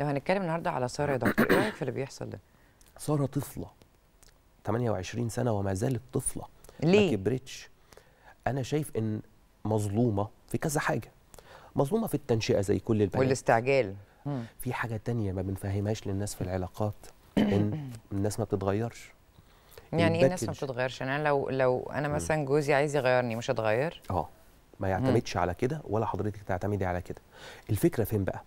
لو هنتكلم النهارده على ساره يا دكتور ايه رايك في اللي بيحصل ده؟ ساره طفله 28 سنه وما زالت طفله ليه؟ ما كبرتش انا شايف ان مظلومه في كذا حاجه مظلومه في التنشئه زي كل البنات والاستعجال في حاجه تانية ما بنفهمهاش للناس في العلاقات ان الناس ما بتتغيرش يعني ايه الناس ما بتتغيرش يعني انا لو لو انا مثلا جوزي عايز يغيرني مش هتغير اه ما يعتمدش على كده ولا حضرتك تعتمدي على كده الفكره فين بقى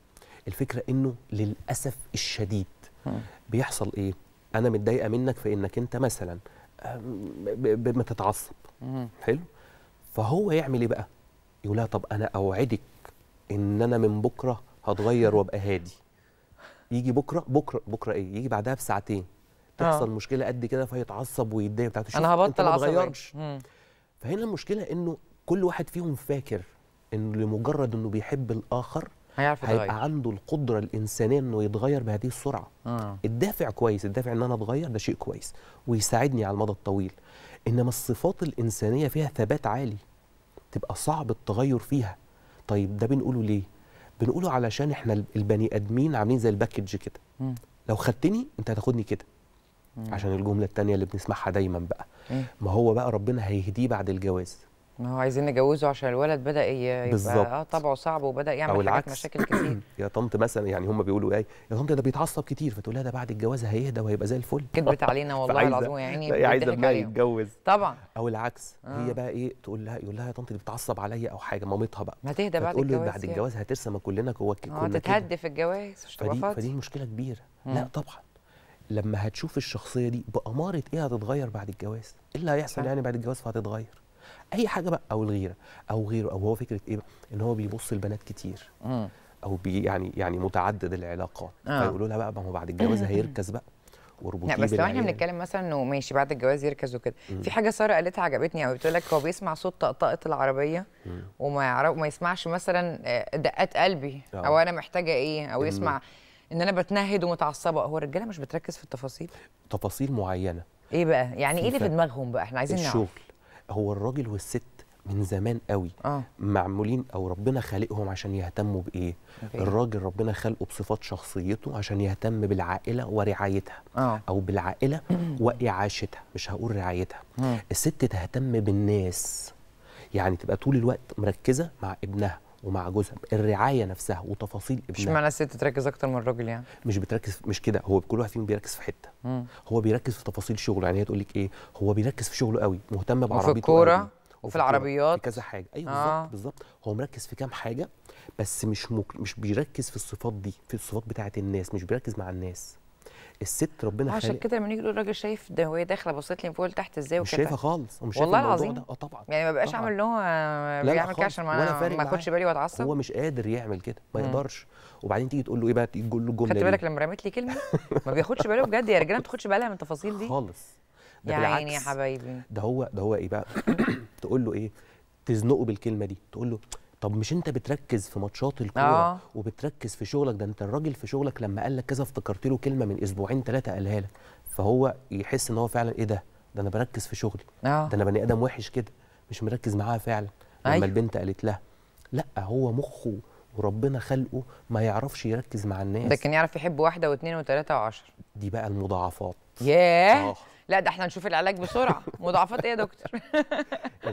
الفكره انه للاسف الشديد بيحصل ايه انا متضايقه منك في انك انت مثلا ما تتعصب حلو فهو يعمل ايه بقى يقول لها طب انا اوعدك ان انا من بكره هتغير وابقى هادي يجي بكره بكره بكره ايه يجي بعدها بساعتين تحصل آه. مشكله قد كده فيتعصب ويتضايق بتاعته انا هبطل عصبي فهنا المشكله انه كل واحد فيهم فاكر انه لمجرد انه بيحب الاخر هيعرف هيبقى عنده القدره الانسانيه انه يتغير بهذه السرعه آه. الدافع كويس الدافع ان انا اتغير ده شيء كويس ويساعدني على المدى الطويل انما الصفات الانسانيه فيها ثبات عالي تبقى صعب التغير فيها طيب ده بنقوله ليه بنقوله علشان احنا البني ادمين عاملين زي الباكج كده لو خدتني انت هتاخدني كده عشان الجمله الثانيه اللي بنسمعها دايما بقى إيه؟ ما هو بقى ربنا هيهديه بعد الجواز ما هو عايزين نجوزه عشان الولد بدا يبقى بالزبط. اه طبعه صعب وبدا يعمل أو حاجات مشاكل كتير يا طنط مثلا يعني هم بيقولوا ايه يا طنط ده بيتعصب كتير فتقول لها ده بعد الجواز هيهدى وهيبقى زي الفل كدبت علينا والله العظيم يا عيني هي عايزه ابنها يتجوز طبعا او العكس آه. هي بقى ايه تقول لها يقول لها يا طنط دي بتعصب عليا او حاجه مامتها بقى ما تهدى بعد الجواز تقول له بعد يعني. الجواز هترسم كلنا جوه اه تتهدى في الجواز مش تبقى فدي مشكله كبيره لا طبعا لما هتشوف الشخصيه دي باماره ايه هتتغير بعد الجواز ايه اللي هيحصل يعني بعد الجواز فهتتغير اي حاجه بقى او الغيره او غيره او هو فكره ايه ان هو بيبص لبنات كتير او بي يعني يعني متعدد العلاقات آه. فيقولوا لها بقى ما هو بعد الجواز هيركز بقى لا بس لو احنا بنتكلم مثلا انه ماشي بعد الجواز يركز وكده في حاجه ساره قالتها عجبتني قوي بتقول لك هو بيسمع صوت طقطقه العربيه وما يعرف ما يسمعش مثلا آه، دقات قلبي آه. او انا محتاجه ايه او يسمع ان انا بتنهد ومتعصبه هو الرجاله مش بتركز في التفاصيل تفاصيل معينه ايه بقى يعني ايه اللي في دماغهم بقى احنا عايزين نعرف الشغل. هو الراجل والست من زمان قوي آه. معمولين او ربنا خالقهم عشان يهتموا بايه okay. الراجل ربنا خلقه بصفات شخصيته عشان يهتم بالعائله ورعايتها آه. او بالعائله واعاشتها مش هقول رعايتها آه. الست تهتم بالناس يعني تبقى طول الوقت مركزه مع ابنها ومع جوزها الرعايه نفسها وتفاصيل ابنها مش معنى الست تركز اكتر من الراجل يعني مش بتركز مش كده هو كل واحد فيهم بيركز في حته مم. هو بيركز في تفاصيل شغله يعني هي تقول لك ايه هو بيركز في شغله قوي مهتم بعربيته وفي الكوره وفي العربيات في كذا حاجه ايوه آه. بالظبط بالظبط هو مركز في كام حاجه بس مش مك... مش بيركز في الصفات دي في الصفات بتاعه الناس مش بيركز مع الناس الست ربنا خالق عشان كده لما نيجي نقول الراجل شايف ده وهي داخله بصيت لي من فوق لتحت ازاي وكده مش شايفها خالص مش والله العظيم اه طبعا يعني ما بقاش عامل اللي هو بيعمل كده عشان ما ما اخدش بالي واتعصب هو مش قادر يعمل كده ما يقدرش وبعدين تيجي تقول له ايه بقى تيجي تقول له الجمله خدت بالك لما رميت لي كلمه ما بياخدش باله بجد يا رجاله ما بتاخدش بالها من التفاصيل دي خالص يا عيني يا حبايبي ده هو ده هو ايه بقى تقول له ايه تزنقه بالكلمه دي تقول له طب مش انت بتركز في ماتشات الكوره آه. وبتركز في شغلك ده انت الراجل في شغلك لما قال لك كذا افتكرت له كلمه من اسبوعين ثلاثه قالها لك فهو يحس ان هو فعلا ايه ده ده انا بركز في شغلي آه. ده انا بني ادم وحش كده مش مركز معاها فعلا لما أيوه. البنت قالت لها لا هو مخه وربنا خلقه ما يعرفش يركز مع الناس ده كان يعرف يحب واحده واثنين وثلاثه وعشر دي بقى المضاعفات ياه yeah. آه. لا ده احنا نشوف العلاج بسرعه مضاعفات ايه يا دكتور